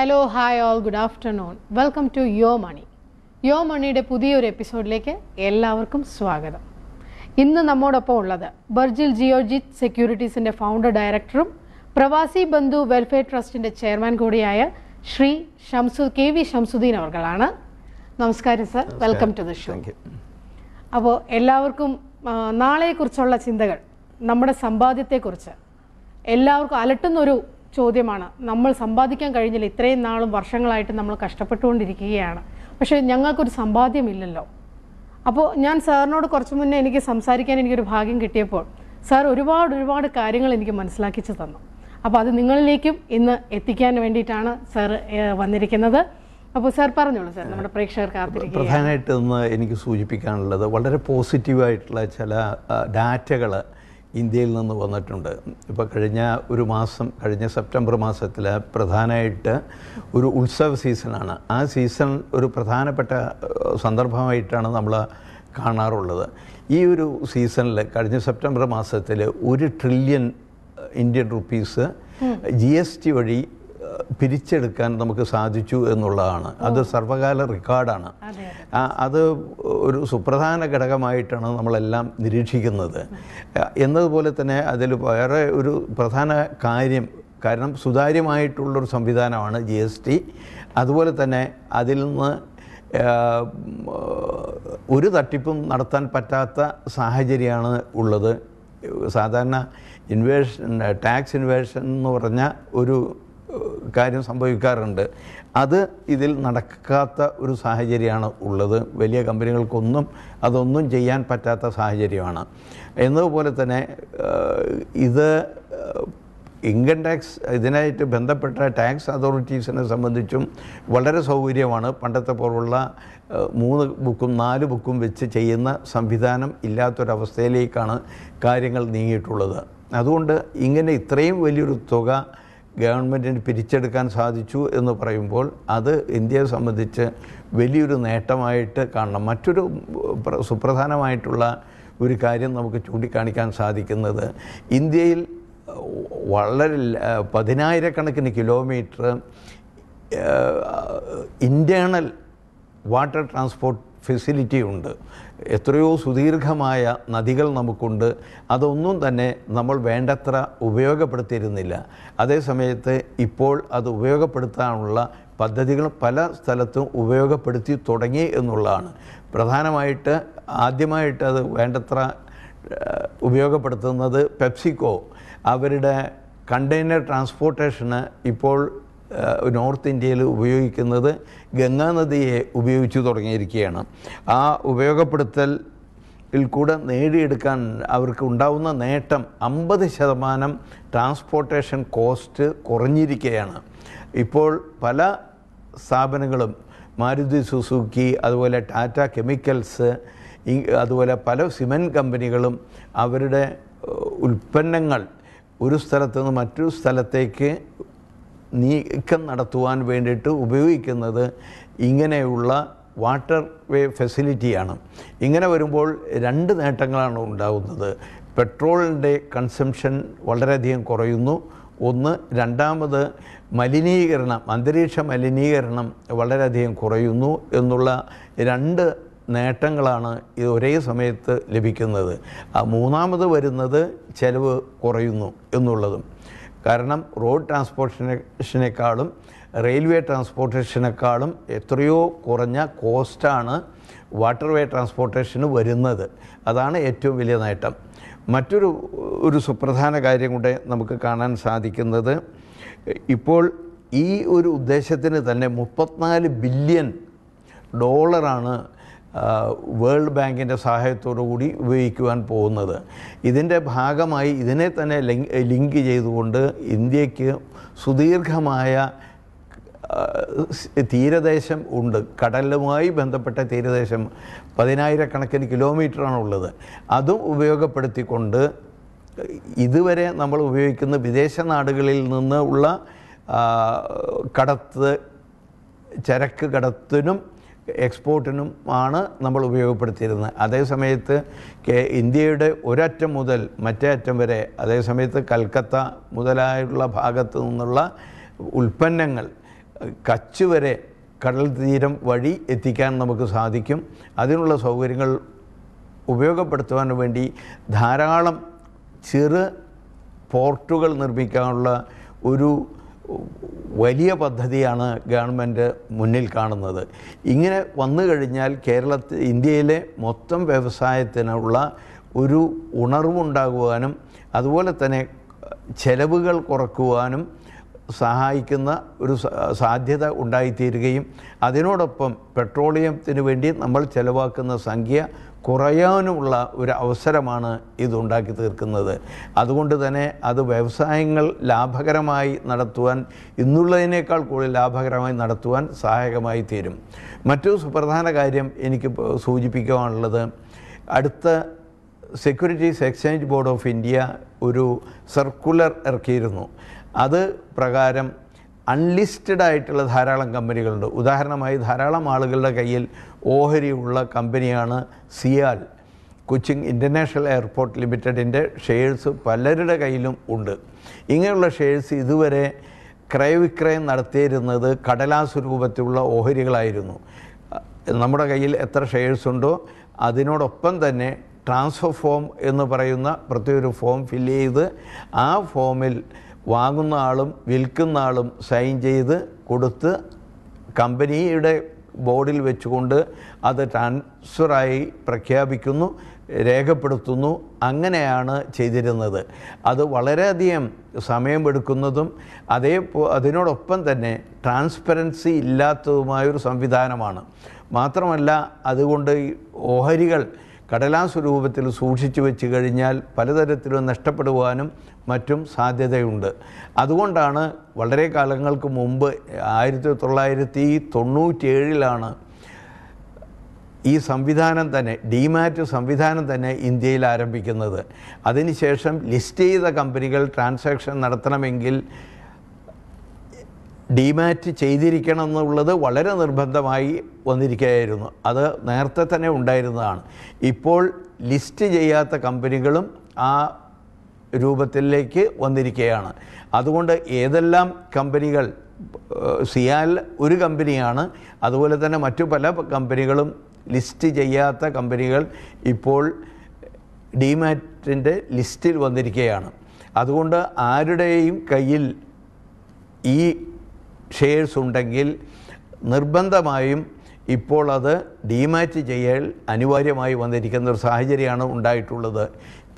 hello hi all good afternoon welcome to yo money യോ മണിയുടെ പുതിയൊരു എപ്പിസോഡിലേക്ക് എല്ലാവർക്കും സ്വാഗതം ഇന്ന് നമ്മോടൊപ്പം ഉള്ളത് ബർജിൽ ജിയോജിത് സെക്യൂരിറ്റീസിൻ്റെ ഫൗണ്ടർ ഡയറക്ടറും പ്രവാസി ബന്ധു വെൽഫെയർ ട്രസ്റ്റിൻ്റെ ചെയർമാൻ കൂടിയായ ശ്രീ ഷംസു കെ വി ഷംസുദ്ദീൻ അവർകളാണ് നമസ്കാരം sir welcome to the show അപ്പോൾ എല്ലാവർക്കും നാളെക്കുറിച്ചുള്ള ചിന്തകൾ നമ്മുടെ സമ്പാദ്യത്തെക്കുറിച്ച് എല്ലാവർക്കും അലട്ടുന്നൊരു ചോദ്യമാണ് നമ്മൾ സമ്പാദിക്കാൻ കഴിഞ്ഞില്ല ഇത്രയും നാളും വർഷങ്ങളായിട്ട് നമ്മൾ കഷ്ടപ്പെട്ടുകൊണ്ടിരിക്കുകയാണ് പക്ഷേ ഞങ്ങൾക്കൊരു സമ്പാദ്യമില്ലല്ലോ അപ്പോൾ ഞാൻ സാറിനോട് കുറച്ച് മുന്നേ എനിക്ക് സംസാരിക്കാൻ എനിക്കൊരു ഭാഗ്യം കിട്ടിയപ്പോൾ സാർ ഒരുപാട് ഒരുപാട് കാര്യങ്ങൾ എനിക്ക് മനസ്സിലാക്കിച്ചു തന്നു അപ്പോൾ അത് നിങ്ങളിലേക്കും ഇന്ന് എത്തിക്കാൻ വേണ്ടിയിട്ടാണ് സാർ വന്നിരിക്കുന്നത് അപ്പോൾ സാർ പറഞ്ഞോളൂ സാർ നമ്മുടെ പ്രേക്ഷകർക്ക് പ്രധാനമായിട്ട് ഒന്ന് എനിക്ക് സൂചിപ്പിക്കാനുള്ളത് വളരെ പോസിറ്റീവായിട്ടുള്ള ചില ഡാറ്റകൾ ഇന്ത്യയിൽ നിന്ന് വന്നിട്ടുണ്ട് ഇപ്പോൾ കഴിഞ്ഞ ഒരു മാസം കഴിഞ്ഞ സെപ്റ്റംബർ മാസത്തിൽ പ്രധാനമായിട്ട് ഒരു ഉത്സവ സീസണാണ് ആ സീസൺ ഒരു പ്രധാനപ്പെട്ട സന്ദർഭമായിട്ടാണ് നമ്മൾ കാണാറുള്ളത് ഈ ഒരു സീസണിൽ കഴിഞ്ഞ സെപ്റ്റംബർ മാസത്തിൽ ഒരു trillion Indian rupees G S T വഴി പിരിച്ചെടുക്കാൻ നമുക്ക് സാധിച്ചു എന്നുള്ളതാണ് അത് സർവകാല റെക്കോർഡാണ് അത് ഒരു സുപ്രധാന ഘടകമായിട്ടാണ് നമ്മളെല്ലാം നിരീക്ഷിക്കുന്നത് എന്നതുപോലെ തന്നെ അതിൽ വേറെ ഒരു പ്രധാന കാര്യം കാരണം സുതാര്യമായിട്ടുള്ളൊരു സംവിധാനമാണ് ജി എസ് ടി അതുപോലെ തന്നെ അതിൽ നിന്ന് ഒരു തട്ടിപ്പും നടത്താൻ പറ്റാത്ത സാഹചര്യമാണ് ഉള്ളത് സാധാരണ ഇൻവേഷൻ ടാക്സ് ഇൻവേഷൻ എന്ന് പറഞ്ഞ ഒരു കാര്യം സംഭവിക്കാറുണ്ട് അത് ഇതിൽ നടക്കാത്ത ഒരു സാഹചര്യമാണ് ഉള്ളത് വലിയ കമ്പനികൾക്കൊന്നും അതൊന്നും ചെയ്യാൻ പറ്റാത്ത സാഹചര്യമാണ് എന്നതുപോലെ തന്നെ ഇത് ഇൻകം ടാക്സ് ഇതിനായിട്ട് ബന്ധപ്പെട്ട ടാക്സ് അതോറിറ്റീസിനെ സംബന്ധിച്ചും വളരെ സൗകര്യമാണ് പണ്ടത്തെ പോലുള്ള മൂന്ന് ബുക്കും നാല് ബുക്കും വെച്ച് ചെയ്യുന്ന സംവിധാനം ഇല്ലാത്തൊരവസ്ഥയിലേക്കാണ് കാര്യങ്ങൾ നീങ്ങിയിട്ടുള്ളത് അതുകൊണ്ട് ഇങ്ങനെ ഇത്രയും വലിയൊരു തുക ഗവൺമെൻറ്റിന് പിരിച്ചെടുക്കാൻ സാധിച്ചു എന്ന് പറയുമ്പോൾ അത് ഇന്ത്യയെ സംബന്ധിച്ച് വലിയൊരു നേട്ടമായിട്ട് കാണണം മറ്റൊരു സുപ്രധാനമായിട്ടുള്ള ഒരു കാര്യം നമുക്ക് ചൂണ്ടിക്കാണിക്കാൻ സാധിക്കുന്നത് ഇന്ത്യയിൽ വളരെ പതിനായിരക്കണക്കിന് kilometre internal water transport facility ഉണ്ട് എത്രയോ സുദീർഘമായ നദികൾ നമുക്കുണ്ട് അതൊന്നും തന്നെ നമ്മൾ വേണ്ടത്ര ഉപയോഗപ്പെടുത്തിയിരുന്നില്ല അതേസമയത്ത് ഇപ്പോൾ അത് ഉപയോഗപ്പെടുത്താനുള്ള പദ്ധതികൾ പല സ്ഥലത്തും ഉപയോഗപ്പെടുത്തി തുടങ്ങി എന്നുള്ളതാണ് പ്രധാനമായിട്ട് ആദ്യമായിട്ട് അത് വേണ്ടത്ര ഉപയോഗപ്പെടുത്തുന്നത് പെപ്സിക്കോ അവരുടെ കണ്ടെയ്നർ ട്രാൻസ്പോർട്ടേഷന് ഇപ്പോൾ നോർത്ത് ഇന്ത്യയിൽ ഉപയോഗിക്കുന്നത് ഗംഗാനദിയെ ഉപയോഗിച്ചു തുടങ്ങിയിരിക്കുകയാണ് ആ ഉപയോഗപ്പെടുത്തൽ ിൽ കൂടെ നേടിയെടുക്കാൻ അവർക്ക് ഉണ്ടാവുന്ന നേട്ടം അമ്പത് ശതമാനം ട്രാൻസ്പോർട്ടേഷൻ കോസ്റ്റ് കുറഞ്ഞിരിക്കുകയാണ് ഇപ്പോൾ പല സ്ഥാപനങ്ങളും മാരുതി സുസുക്കി അതുപോലെ ടാറ്റ കെമിക്കൽസ് അതുപോലെ പല സിമെൻറ്റ് കമ്പനികളും അവരുടെ ഉൽപ്പന്നങ്ങൾ ഒരു സ്ഥലത്തുനിന്ന് മറ്റൊരു സ്ഥലത്തേക്ക് നീക്കം നടത്തുവാൻ വേണ്ടിയിട്ട് ഉപയോഗിക്കുന്നത് ഇങ്ങനെയുള്ള വാട്ടർ വേ ഫെസിലിറ്റിയാണ് ഇങ്ങനെ വരുമ്പോൾ രണ്ട് നേട്ടങ്ങളാണ് ഉണ്ടാകുന്നത് പെട്രോളിൻ്റെ കൺസംഷൻ വളരെയധികം കുറയുന്നു ഒന്ന് രണ്ടാമത് മലിനീകരണം അന്തരീക്ഷ മലിനീകരണം വളരെയധികം കുറയുന്നു എന്നുള്ള രണ്ട് നേട്ടങ്ങളാണ് ഇത് ഒരേ സമയത്ത് ലഭിക്കുന്നത് ആ മൂന്നാമത് വരുന്നത് ചെലവ് കുറയുന്നു എന്നുള്ളതും കാരണം റോഡ് ട്രാൻസ്പോർട്ടേഷനേക്കാളും റെയിൽവേ ട്രാൻസ്പോർട്ടേഷനേക്കാളും എത്രയോ കുറഞ്ഞ കോസ്റ്റാണ് വാട്ടർവേ ട്രാൻസ്പോർട്ടേഷന് വരുന്നത് അതാണ് ഏറ്റവും വലിയ നേട്ടം മറ്റൊരു ഒരു സുപ്രധാന കാര്യം കൂടെ നമുക്ക് കാണാൻ സാധിക്കുന്നത് ഇപ്പോൾ ഈ ഒരു ഉദ്ദേശത്തിന് തന്നെ മുപ്പത്തിനാല് ബില്യൺ ഡോളറാണ് വേൾഡ് ബാങ്കിൻ്റെ കൂടി ഉപയോഗിക്കുവാൻ പോകുന്നത് ഇതിൻ്റെ ഭാഗമായി ഇതിനെ തന്നെ ലിങ്ക് ചെയ്തുകൊണ്ട് ഇന്ത്യക്ക് സുദീർഘമായ തീരദേശം ഉണ്ട് കടലുമായി ബന്ധപ്പെട്ട തീരദേശം പതിനായിരക്കണക്കിന് കിലോമീറ്ററാണുള്ളത് അതും ഉപയോഗപ്പെടുത്തിക്കൊണ്ട് ഇതുവരെ നമ്മൾ ഉപയോഗിക്കുന്ന വിദേശ നാടുകളിൽ നിന്ന് ഉള്ള കടത്ത് ചരക്ക് കടത്തിനും എക്സ്പോർട്ടിനും ആണ് നമ്മൾ ഉപയോഗപ്പെടുത്തിയിരുന്നത് അതേസമയത്ത് ഇന്ത്യയുടെ ഒരറ്റം മുതൽ മറ്റേ അറ്റം വരെ അതേസമയത്ത് കൽക്കത്ത മുതലായുള്ള ഭാഗത്തു നിന്നുള്ള ഉൽപ്പന്നങ്ങൾ കച്ച് വരെ കടൽ തീരം വഴി എത്തിക്കാൻ നമുക്ക് സാധിക്കും അതിനുള്ള സൗകര്യങ്ങൾ ഉപയോഗപ്പെടുത്തുവാൻ വേണ്ടി ധാരാളം ചെറു പോർട്ടുകൾ നിർമ്മിക്കാനുള്ള ഒരു വലിയ പദ്ധതിയാണ് ഗവൺമെൻറ് മുന്നിൽ കാണുന്നത് ഇങ്ങനെ വന്നു കഴിഞ്ഞാൽ കേരളത്തിൽ ഇന്ത്യയിലെ മൊത്തം വ്യവസായത്തിനുള്ള ഒരു ഉണർവുണ്ടാകുവാനും അതുപോലെ തന്നെ ചെലവുകൾ കുറക്കുവാനും സഹായിക്കുന്ന ഒരു സാധ്യത ഉണ്ടായിത്തീരുകയും അതിനോടൊപ്പം പെട്രോളിയത്തിന് വേണ്ടി നമ്മൾ ചെലവാക്കുന്ന സംഖ്യ കുറയാനുമുള്ള ഒരു അവസരമാണ് ഇതുണ്ടാക്കി തീർക്കുന്നത് അതുകൊണ്ട് തന്നെ അത് വ്യവസായങ്ങൾ ലാഭകരമായി നടത്തുവാൻ ഇന്നുള്ളതിനേക്കാൾ കൂടുതൽ ലാഭകരമായി നടത്തുവാൻ സഹായകമായി തീരും മറ്റു സുപ്രധാന കാര്യം എനിക്ക് സൂചിപ്പിക്കുവാനുള്ളത് അടുത്ത securities exchange board of India ഒരു സർക്കുലർ ഇറക്കിയിരുന്നു അത് പ്രകാരം അൺലിസ്റ്റഡ് ആയിട്ടുള്ള ധാരാളം കമ്പനികളുണ്ട് ഉദാഹരണമായി ധാരാളം ആളുകളുടെ കയ്യിൽ ഓഹരിയുള്ള കമ്പനിയാണ് സിയാൽ കൊച്ചിൻ ഇൻ്റർനാഷണൽ എയർപോർട്ട് ലിമിറ്റഡിൻ്റെ ഷെയർസ് പലരുടെ കയ്യിലും ഉണ്ട് ഇങ്ങനെയുള്ള ഷെയർസ് ഇതുവരെ ക്രയവിക്രയം നടത്തിയിരുന്നത് കടലാസ് രൂപത്തിലുള്ള ഓഹരികളായിരുന്നു നമ്മുടെ കയ്യിൽ എത്ര ഷെയർസ് ഉണ്ടോ അതിനോടൊപ്പം തന്നെ ട്രാൻസ്ഫർ ഫോം എന്ന് പറയുന്ന പ്രത്യേക ഒരു ഫോം ഫില്ല് ചെയ്ത് ആ ഫോമിൽ വാങ്ങുന്ന ആളും വിൽക്കുന്ന ആളും സൈൻ ചെയ്ത് കൊടുത്ത് കമ്പനിയുടെ ബോർഡിൽ വെച്ചുകൊണ്ട് അത് ട്രാൻസ്ഫറായി പ്രഖ്യാപിക്കുന്നു രേഖപ്പെടുത്തുന്നു അങ്ങനെയാണ് ചെയ്തിരുന്നത് അത് വളരെയധികം സമയമെടുക്കുന്നതും അതേ അതിനോടൊപ്പം തന്നെ ട്രാൻസ്പെറൻസി ഇല്ലാത്തതുമായൊരു സംവിധാനമാണ് മാത്രമല്ല അതുകൊണ്ട് ഓഹരികൾ കടലാസ് രൂപത്തിൽ സൂക്ഷിച്ചു വെച്ച് കഴിഞ്ഞാൽ പലതരത്തിലും നഷ്ടപ്പെടുവാനും മറ്റും സാധ്യതയുണ്ട് അതുകൊണ്ടാണ് വളരെ കാലങ്ങൾക്ക് മുമ്പ് ആയിരത്തി തൊള്ളായിരത്തി തൊണ്ണൂറ്റിയേഴിലാണ് ഈ സംവിധാനം തന്നെ ഡിമാറ്റ് സംവിധാനം തന്നെ ഇന്ത്യയിൽ ആരംഭിക്കുന്നത് അതിനുശേഷം ലിസ്റ്റ് ചെയ്ത കമ്പനികൾ ട്രാൻസാക്ഷൻ നടത്തണമെങ്കിൽ ഡിമാറ്റ് ചെയ്തിരിക്കണം എന്നുള്ളത് വളരെ നിർബന്ധമായി വന്നിരിക്കുകയായിരുന്നു അത് നേരത്തെ തന്നെ ഉണ്ടായിരുന്നതാണ് ഇപ്പോൾ ലിസ്റ്റ് ചെയ്യാത്ത കമ്പനികളും ആ രൂപത്തിലേക്ക് വന്നിരിക്കുകയാണ് അതുകൊണ്ട് ഏതെല്ലാം കമ്പനികൾ സിയാൽ ഒരു കമ്പനിയാണ് അതുപോലെ തന്നെ മറ്റു പല കമ്പനികളും ലിസ്റ്റ് ചെയ്യാത്ത കമ്പനികൾ ഇപ്പോൾ ഡിമാറ്റിൻ്റെ ലിസ്റ്റിൽ വന്നിരിക്കുകയാണ് അതുകൊണ്ട് ആരുടെയും കയ്യിൽ ഈ ഷെയർസ് ഉണ്ടെങ്കിൽ നിർബന്ധമായും ഇപ്പോൾ അത് ഡിമാറ്റ് ചെയ്യൽ അനിവാര്യമായി വന്നിരിക്കുന്ന ഒരു സാഹചര്യമാണ് ഉണ്ടായിട്ടുള്ളത്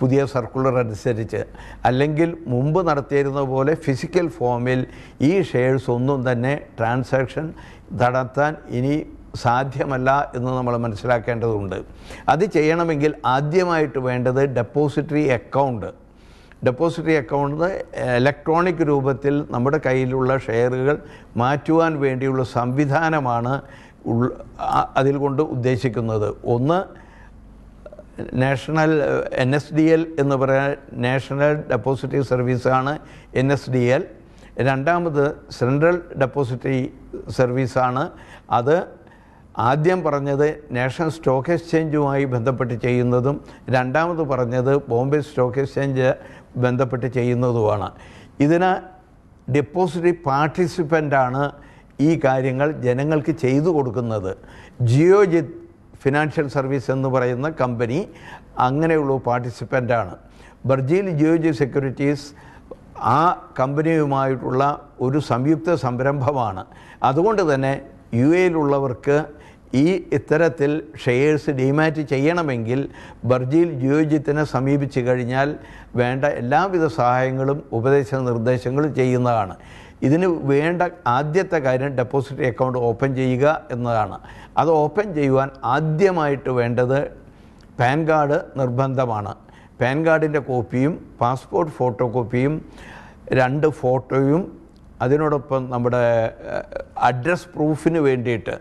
പുതിയ സർക്കുലർ അനുസരിച്ച് അല്ലെങ്കിൽ മുമ്പ് നടത്തിയിരുന്ന പോലെ ഫിസിക്കൽ ഫോമിൽ ഈ ഷെയർസ് ഒന്നും തന്നെ ട്രാൻസാക്ഷൻ നടത്താൻ ഇനി സാധ്യമല്ല എന്ന് നമ്മൾ മനസ്സിലാക്കേണ്ടതുണ്ട് അത് ചെയ്യണമെങ്കിൽ ആദ്യമായിട്ട് വേണ്ടത് depository account depository account electronic രൂപത്തിൽ നമ്മുടെ കയ്യിലുള്ള ഷെയറുകൾ മാറ്റുവാൻ വേണ്ടിയുള്ള സംവിധാനമാണ് അതിൽ കൊണ്ട് ഉദ്ദേശിക്കുന്നത് ഒന്ന് national N S D L എന്ന് പറയാൻ നാഷണൽ ഡെപ്പോസിറ്ററി സർവീസാണ് എൻ എസ് ഡി എൽ രണ്ടാമത് സെൻട്രൽ ഡെപ്പോസിറ്ററി സർവീസാണ് അത് ആദ്യം പറഞ്ഞത് നാഷണൽ സ്റ്റോക്ക് എക്സ്ചേഞ്ചുമായി ബന്ധപ്പെട്ട് ചെയ്യുന്നതും രണ്ടാമത് പറഞ്ഞത് ബോംബെ സ്റ്റോക്ക് എക്സ്ചേഞ്ച് ബന്ധപ്പെട്ട് ചെയ്യുന്നതുമാണ് ഇതിന് ഡെപ്പോസിറ്ററി പാർട്ടിസിപ്പൻ്റാണ് ഈ കാര്യങ്ങൾ ജനങ്ങൾക്ക് ചെയ്തു കൊടുക്കുന്നത് ജിയോജിത് ഫിനാൻഷ്യൽ സർവീസ് എന്ന് പറയുന്ന കമ്പനി അങ്ങനെയുള്ള പാർട്ടിസിപ്പൻ്റാണ് ബർജീൽ ജിയോജി സെക്യൂരിറ്റീസ് ആ കമ്പനിയുമായിട്ടുള്ള ഒരു സംയുക്ത സംരംഭമാണ് അതുകൊണ്ട് തന്നെ യു എയിലുള്ളവർക്ക് ഈ ഇത്തരത്തിൽ ഷെയർസ് ഡിമാറ്റ് ചെയ്യണമെങ്കിൽ ബർജിയിൽ ജിയോജിത്തിനെ സമീപിച്ചു കഴിഞ്ഞാൽ വേണ്ട എല്ലാവിധ സഹായങ്ങളും ഉപദേശ നിർദ്ദേശങ്ങളും ചെയ്യുന്നതാണ് ഇതിന് വേണ്ട ആദ്യത്തെ കാര്യം ഡെപ്പോസിറ്റ് അക്കൗണ്ട് ഓപ്പൺ ചെയ്യുക എന്നതാണ് അത് ഓപ്പൺ ചെയ്യുവാൻ ആദ്യമായിട്ട് വേണ്ടത് പാൻ കാർഡ് നിർബന്ധമാണ് പാൻ കാർഡിൻ്റെ കോപ്പിയും പാസ്പോർട്ട് ഫോട്ടോ കോപ്പിയും രണ്ട് ഫോട്ടോയും അതിനോടൊപ്പം നമ്മുടെ അഡ്രസ് പ്രൂഫിന് വേണ്ടിയിട്ട്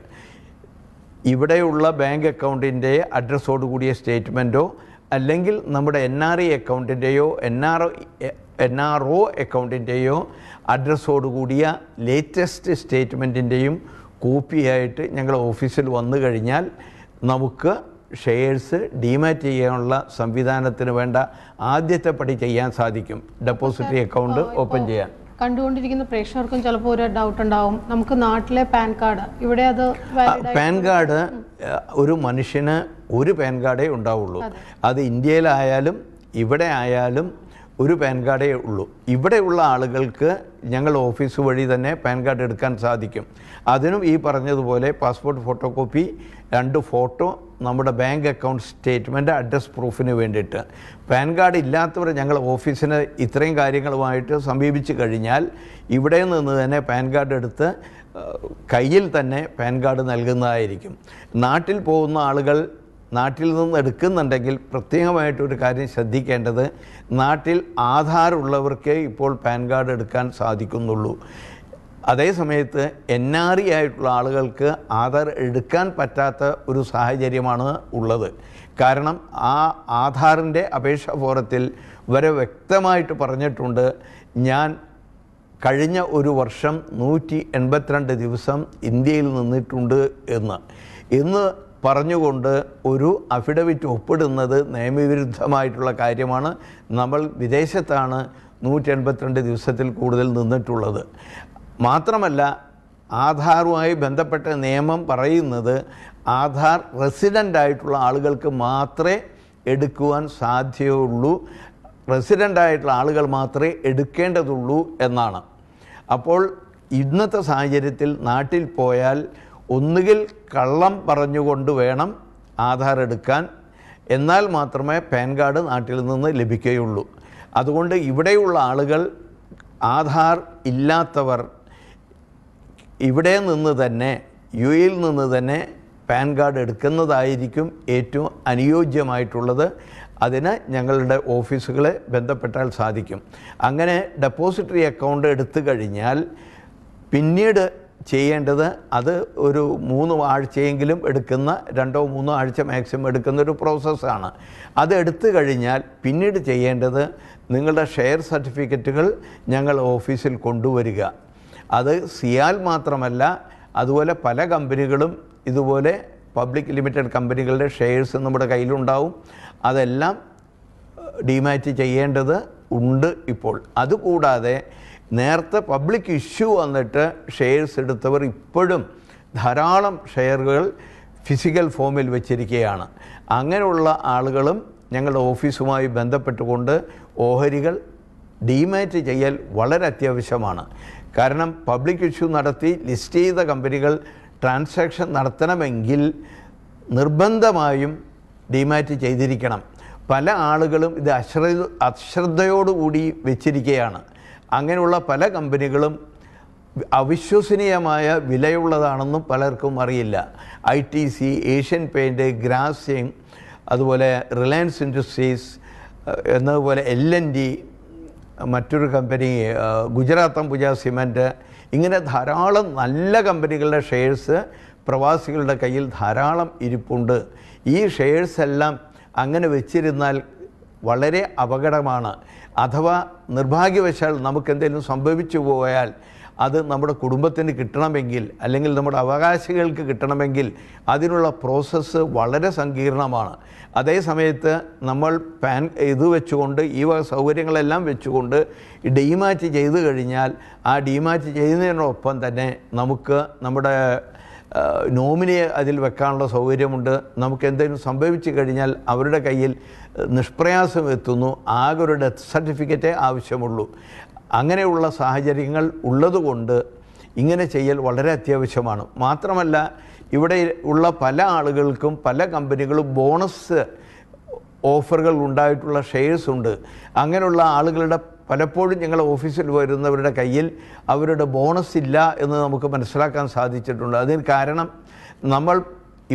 ഇവിടെയുള്ള ബാങ്ക് അക്കൗണ്ടിൻ്റെ അഡ്രസ്സോട് കൂടിയ സ്റ്റേറ്റ്മെൻറ്റോ അല്ലെങ്കിൽ നമ്മുടെ എൻ ആർ ഐ അക്കൗണ്ടിൻ്റെയോ N R N R O അക്കൗണ്ടിൻ്റെയോ അഡ്രസ്സോട് കൂടിയ ലേറ്റസ്റ്റ് സ്റ്റേറ്റ്മെൻറ്റിൻ്റെയും കോപ്പിയായിട്ട് ഞങ്ങൾ ഓഫീസിൽ വന്നു കഴിഞ്ഞാൽ നമുക്ക് ഷെയർസ് ഡിമാറ്റ് ചെയ്യാനുള്ള സംവിധാനത്തിന് വേണ്ട ആദ്യത്തെ പടി ചെയ്യാൻ സാധിക്കും ഡെപ്പോസിറ്ററി അക്കൗണ്ട് ഓപ്പൺ ചെയ്യാൻ കണ്ടുകൊണ്ടിരിക്കുന്ന പ്രേക്ഷകർക്കും ചിലപ്പോൾ ഒരു ഡൗട്ട് ഉണ്ടാവും നമുക്ക് നാട്ടിലെ പാൻ കാർഡ് ഇവിടെ അത് പാൻ കാർഡ് ഒരു മനുഷ്യന് ഒരു പാൻ കാർഡേ ഉണ്ടാവുള്ളൂ അത് ഇന്ത്യയിലായാലും ഇവിടെ ആയാലും ഒരു പാൻ കാർഡേ ഉള്ളൂ ഇവിടെയുള്ള ആളുകൾക്ക് ഞങ്ങൾ ഓഫീസ് വഴി തന്നെ പാൻ കാർഡ് എടുക്കാൻ സാധിക്കും അതിനും ഈ പറഞ്ഞതുപോലെ പാസ്പോർട്ട് ഫോട്ടോ കോപ്പി രണ്ട് ഫോട്ടോ നമ്മുടെ ബാങ്ക് അക്കൗണ്ട് സ്റ്റേറ്റ്മെൻറ്റ് അഡ്രസ് പ്രൂഫിന് വേണ്ടിയിട്ട് പാൻ കാർഡ് ഇല്ലാത്തവർ ഞങ്ങൾ ഓഫീസിന് ഇത്രയും കാര്യങ്ങളുമായിട്ട് സമീപിച്ചു കഴിഞ്ഞാൽ ഇവിടെ നിന്ന് തന്നെ പാൻ കാർഡ് എടുത്ത് കയ്യിൽ തന്നെ പാൻ കാർഡ് നൽകുന്നതായിരിക്കും നാട്ടിൽ പോകുന്ന ആളുകൾ നാട്ടിൽ നിന്ന് എടുക്കുന്നുണ്ടെങ്കിൽ പ്രത്യേകമായിട്ടൊരു കാര്യം ശ്രദ്ധിക്കേണ്ടത് നാട്ടിൽ ആധാറുള്ളവർക്കേ ഇപ്പോൾ പാൻ കാർഡ് എടുക്കാൻ സാധിക്കുന്നുള്ളൂ അതേസമയത്ത് എൻ ആർ ഇ ആയിട്ടുള്ള ആളുകൾക്ക് ആധാർ എടുക്കാൻ പറ്റാത്ത ഒരു സാഹചര്യമാണ് ഉള്ളത് കാരണം ആ ആധാറിൻ്റെ അപേക്ഷാ ഫോറത്തിൽ വരെ വ്യക്തമായിട്ട് പറഞ്ഞിട്ടുണ്ട് ഞാൻ കഴിഞ്ഞ ഒരു വർഷം നൂറ്റി എൺപത്തിരണ്ട് ദിവസം ഇന്ത്യയിൽ നിന്നിട്ടുണ്ട് എന്ന് ഇന്ന് പറഞ്ഞുകൊണ്ട് ഒരു അഫിഡവിറ്റ് ഒപ്പിടുന്നത് നിയമവിരുദ്ധമായിട്ടുള്ള കാര്യമാണ് നമ്മൾ വിദേശത്താണ് നൂറ്റി എൺപത്തിരണ്ട് ദിവസത്തിൽ കൂടുതൽ നിന്നിട്ടുള്ളത് മാത്രമല്ല ആധാറുമായി ബന്ധപ്പെട്ട നിയമം പറയുന്നത് ആധാർ റെസിഡൻ്റ് ആയിട്ടുള്ള ആളുകൾക്ക് മാത്രമേ എടുക്കുവാൻ സാധ്യതയുള്ളൂ റെസിഡൻ്റ് ആയിട്ടുള്ള ആളുകൾ മാത്രമേ എടുക്കേണ്ടതുള്ളൂ എന്നാണ് അപ്പോൾ ഇന്നത്തെ സാഹചര്യത്തിൽ നാട്ടിൽ പോയാൽ ഒന്നുകിൽ കള്ളം പറഞ്ഞുകൊണ്ട് വേണം ആധാർ എടുക്കാൻ എന്നാൽ മാത്രമേ പാൻ കാർഡ് നാട്ടിൽ നിന്ന് ലഭിക്കുകയുള്ളൂ അതുകൊണ്ട് ഇവിടെയുള്ള ആളുകൾ ആധാർ ഇല്ലാത്തവർ ഇവിടെ നിന്ന് തന്നെ യു എയിൽ നിന്ന് തന്നെ പാൻ കാർഡ് എടുക്കുന്നതായിരിക്കും ഏറ്റവും അനുയോജ്യമായിട്ടുള്ളത് അതിന് ഞങ്ങളുടെ ഓഫീസുകളെ ബന്ധപ്പെട്ടാൽ സാധിക്കും അങ്ങനെ ഡെപ്പോസിറ്ററി അക്കൗണ്ട് എടുത്തു കഴിഞ്ഞാൽ പിന്നീട് ചെയ്യേണ്ടത് അത് ഒരു മൂന്ന് ആഴ്ചയെങ്കിലും എടുക്കുന്ന രണ്ടോ മൂന്നോ ആഴ്ച മാക്സിമം എടുക്കുന്ന ഒരു പ്രോസസ്സാണ് അത് എടുത്തു കഴിഞ്ഞാൽ പിന്നീട് ചെയ്യേണ്ടത് നിങ്ങളുടെ ഷെയർ സർട്ടിഫിക്കറ്റുകൾ ഞങ്ങൾ ഓഫീസിൽ കൊണ്ടുവരിക അത് സിയാൽ മാത്രമല്ല അതുപോലെ പല കമ്പനികളും ഇതുപോലെ പബ്ലിക് ലിമിറ്റഡ് കമ്പനികളുടെ ഷെയർസ് നമ്മുടെ കയ്യിലുണ്ടാവും അതെല്ലാം ഡിമാറ്റ് ചെയ്യേണ്ടത് ഉണ്ട് ഇപ്പോൾ അതുകൂടാതെ നേരത്തെ പബ്ലിക് ഇഷ്യൂ വന്നിട്ട് ഷെയർസ് എടുത്തവർ ഇപ്പോഴും ധാരാളം ഷെയറുകൾ ഫിസിക്കൽ ഫോമിൽ വെച്ചിരിക്കുകയാണ് അങ്ങനെയുള്ള ആളുകളും ഞങ്ങളുടെ ഓഫീസുമായി ബന്ധപ്പെട്ടുകൊണ്ട് ഓഹരികൾ ഡിമാറ്റ് ചെയ്യൽ വളരെ അത്യാവശ്യമാണ് കാരണം പബ്ലിക് ഇഷ്യൂ നടത്തി ലിസ്റ്റ് ചെയ്ത കമ്പനികൾ ട്രാൻസാക്ഷൻ നടത്തണമെങ്കിൽ നിർബന്ധമായും ഡിമാറ്റ് ചെയ്തിരിക്കണം പല ആളുകളും ഇത് അശ്രദ്ധ അശ്രദ്ധയോടുകൂടി വെച്ചിരിക്കുകയാണ് അങ്ങനെയുള്ള പല കമ്പനികളും അവിശ്വസനീയമായ വിലയുള്ളതാണെന്നും പലർക്കും അറിയില്ല I T C Asian paint Grasim അതുപോലെ റിലയൻസ് ഇൻഡസ്ട്രീസ് എന്നതുപോലെ എൽ എൻ ഡി മറ്റൊരു കമ്പനി ഗുജറാത്ത് അംബുജ സിമൻറ്റ് ഇങ്ങനെ ധാരാളം നല്ല കമ്പനികളുടെ ഷെയർസ് പ്രവാസികളുടെ കയ്യിൽ ധാരാളം ഇരിപ്പുണ്ട് ഈ ഷെയർസ് എല്ലാം അങ്ങനെ വെച്ചിരുന്നാൽ വളരെ അപകടമാണ് അഥവാ നിർഭാഗ്യവശാൽ എന്തെങ്കിലും സംഭവിച്ചു പോയാൽ അത് നമ്മുടെ കുടുംബത്തിന് കിട്ടണമെങ്കിൽ അല്ലെങ്കിൽ നമ്മുടെ അവകാശികൾക്ക് കിട്ടണമെങ്കിൽ അതിനുള്ള പ്രോസസ്സ് വളരെ സങ്കീർണമാണ് അതേസമയത്ത് നമ്മൾ പാൻ ഇത് വെച്ചുകൊണ്ട് ഈ വക സൗകര്യങ്ങളെല്ലാം വെച്ചുകൊണ്ട് ഡിമാറ്റ് ചെയ്ത് കഴിഞ്ഞാൽ ആ ഡിമാറ്റ് ചെയ്യുന്നതിനോടൊപ്പം തന്നെ നമുക്ക് നമ്മുടെ നോമിനിയെ അതിൽ വെക്കാനുള്ള സൗകര്യമുണ്ട് നമുക്ക് എന്തെങ്കിലും സംഭവിച്ചു കഴിഞ്ഞാൽ അവരുടെ കയ്യിൽ നിഷ്പ്രയാസം എത്തുന്നു ആകൊരു ഡെത്ത് സർട്ടിഫിക്കറ്റേ ആവശ്യമുള്ളൂ അങ്ങനെയുള്ള സാഹചര്യങ്ങൾ ഉള്ളതുകൊണ്ട് ഇങ്ങനെ ചെയ്യൽ വളരെ അത്യാവശ്യമാണ് മാത്രമല്ല ഇവിടെ ഉള്ള പല ആളുകൾക്കും പല കമ്പനികളും ബോണസ് ഓഫറുകൾ ഉണ്ടായിട്ടുള്ള ഷെയർസ് ഉണ്ട് അങ്ങനെയുള്ള ആളുകളുടെ പലപ്പോഴും ഞങ്ങളുടെ ഓഫീസിൽ വരുന്നവരുടെ കയ്യിൽ അവരുടെ ബോണസ് ഇല്ല എന്ന് നമുക്ക് മനസ്സിലാക്കാൻ സാധിച്ചിട്ടുണ്ട് അതിന് കാരണം നമ്മൾ